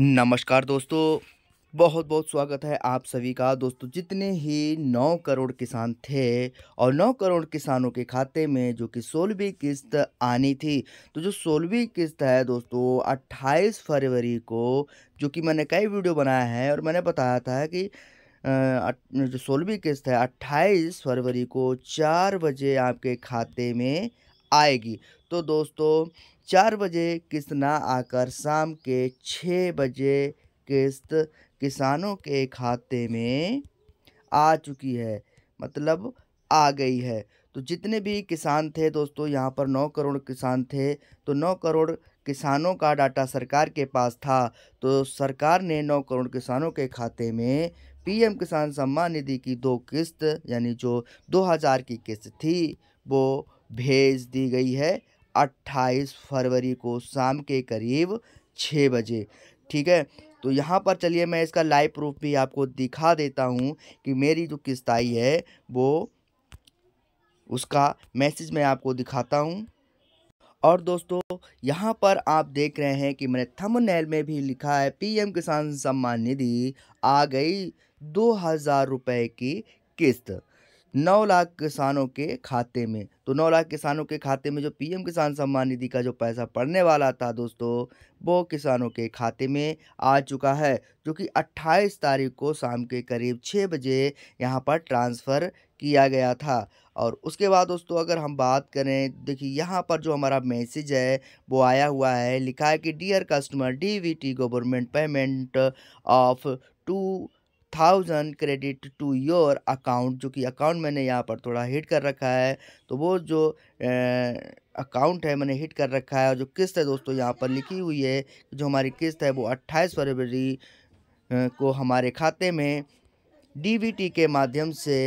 नमस्कार दोस्तों बहुत बहुत स्वागत है आप सभी का दोस्तों जितने ही 9 करोड़ किसान थे और 9 करोड़ किसानों के खाते में जो कि सोलहवीं किस्त आनी थी तो जो सोलहवीं किस्त है दोस्तों 28 फरवरी को जो कि मैंने कई वीडियो बनाया है और मैंने बताया था कि जो सोलहवीं किस्त है 28 फरवरी को चार बजे आपके खाते में आएगी तो दोस्तों चार बजे किस्त ना आकर शाम के छः बजे किस्त किसानों के खाते में आ चुकी है मतलब आ गई है तो जितने भी किसान थे दोस्तों यहाँ पर नौ करोड़ किसान थे तो नौ करोड़ किसानों का डाटा सरकार के पास था तो सरकार ने नौ करोड़ किसानों के खाते में पीएम किसान सम्मान निधि की दो किस्त यानी जो दो हज़ार की किस्त थी वो भेज दी गई है 28 फरवरी को शाम के करीब छः बजे ठीक है तो यहाँ पर चलिए मैं इसका लाइव प्रूफ भी आपको दिखा देता हूँ कि मेरी जो किस्त आई है वो उसका मैसेज मैं आपको दिखाता हूँ और दोस्तों यहाँ पर आप देख रहे हैं कि मैंने थंबनेल में भी लिखा है पीएम किसान सम्मान निधि आ गई दो हज़ार रुपये की किस्त नौ लाख किसानों के खाते में तो नौ लाख किसानों के खाते में जो पीएम किसान सम्मान निधि का जो पैसा पड़ने वाला था दोस्तों वो किसानों के खाते में आ चुका है जो कि 28 तारीख को शाम के करीब छः बजे यहाँ पर ट्रांसफ़र किया गया था और उसके बाद दोस्तों अगर हम बात करें देखिए यहाँ पर जो हमारा मैसेज है वो आया हुआ है लिखा है कि dear customer D V T government payment of two thousand credit to your account जो कि अकाउंट मैंने यहाँ पर थोड़ा हिट कर रखा है तो वो जो अकाउंट है मैंने हिट कर रखा है और जो किस्त है दोस्तों यहाँ पर लिखी हुई है जो हमारी किस्त है वो अट्ठाईस फरवरी को हमारे खाते में डी के माध्यम से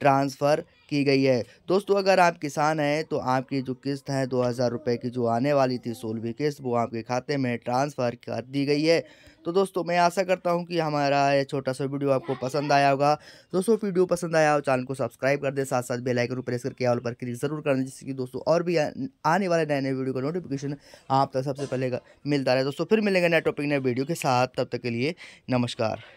ट्रांसफ़र की गई है दोस्तों अगर आप किसान हैं तो आपकी जो किस्त है दो हज़ार रुपये की जो आने वाली थी सोलहवीं किस्त वो आपके खाते में ट्रांसफ़र कर दी गई है तो दोस्तों मैं आशा करता हूं कि हमारा ये छोटा सा वीडियो आपको पसंद आया होगा दोस्तों वीडियो पसंद आया हो चैनल को सब्सक्राइब कर दें साथ साथ बेल आइकन प्रेस करके ऑल पर क्लिक जरूर कर दें जिससे कि दोस्तों और भी आने वाले नए नए वीडियो का नोटिफिकेशन आप तक सबसे पहले मिलता रहे दोस्तों फिर मिलेंगे नए टॉपिक नए वीडियो के साथ तब तक के लिए नमस्कार